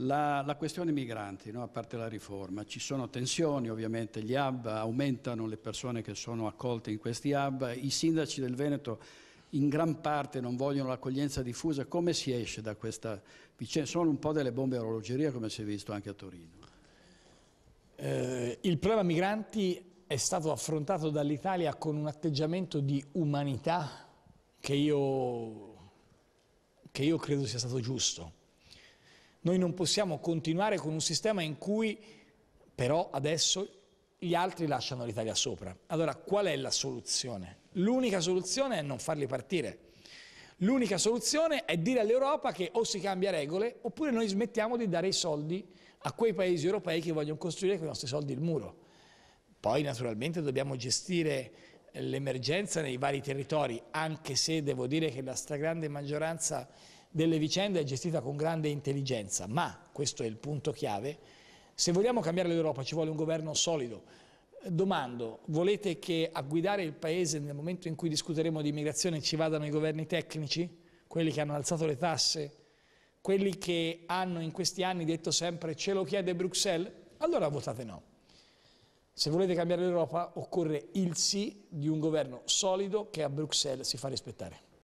La, la, questione migranti, no? a parte la riforma, ci sono tensioni ovviamente, gli hub aumentano le persone che sono accolte in questi hub, i sindaci del Veneto in gran parte non vogliono l'accoglienza diffusa, come si esce da questa vicenda? Sono un po' delle bombe a orologeria come si è visto anche a Torino. Eh, il problema migranti è stato affrontato dall'Italia con un atteggiamento di umanità che io, che io credo sia stato giusto noi non possiamo continuare con un sistema in cui però adesso gli altri lasciano l'Italia sopra. Allora qual è la soluzione? L'unica soluzione è non farli partire. L'unica soluzione è dire all'Europa che o si cambia regole oppure noi smettiamo di dare i soldi a quei paesi europei che vogliono costruire con i nostri soldi il muro. Poi naturalmente dobbiamo gestire l'emergenza nei vari territori, anche se devo dire che la stragrande maggioranza delle vicende è gestita con grande intelligenza, ma, questo è il punto chiave, se vogliamo cambiare l'Europa ci vuole un governo solido. Domando, volete che a guidare il Paese nel momento in cui discuteremo di immigrazione ci vadano i governi tecnici? Quelli che hanno alzato le tasse? Quelli che hanno in questi anni detto sempre ce lo chiede Bruxelles? Allora votate no. Se volete cambiare l'Europa occorre il sì di un governo solido che a Bruxelles si fa rispettare.